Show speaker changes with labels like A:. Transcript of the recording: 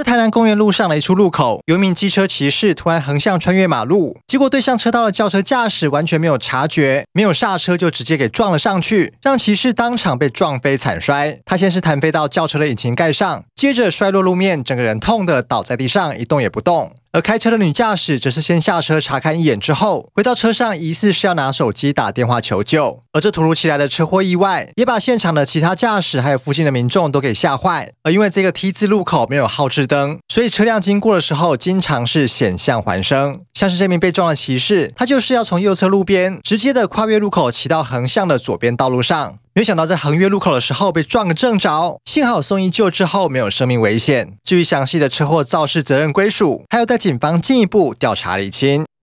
A: 在台南公园路上的一处路口，有一名机车骑士突然横向穿越马路，结果对向车道的轿车驾驶完全没有察觉，没有刹车就直接给撞了上去，让骑士当场被撞飞惨摔。他先是弹飞到轿车的引擎盖上，接着摔落路面，整个人痛的倒在地上一动也不动。而开车的女驾驶则是先下车查看一眼，之后回到车上，疑似是要拿手机打电话求救。而这突如其来的车祸意外，也把现场的其他驾驶还有附近的民众都给吓坏。而因为这个 T 字路口没有号志灯，所以车辆经过的时候经常是险象环生。像是这名被撞的骑士，他就是要从右侧路边直接的跨越路口骑到横向的左边道路上。没想到在横越路口的时候被撞个正着，幸好送医救治后没有生命危险。至于详细的车祸肇事责任归属，还要在警方进一步调查厘清。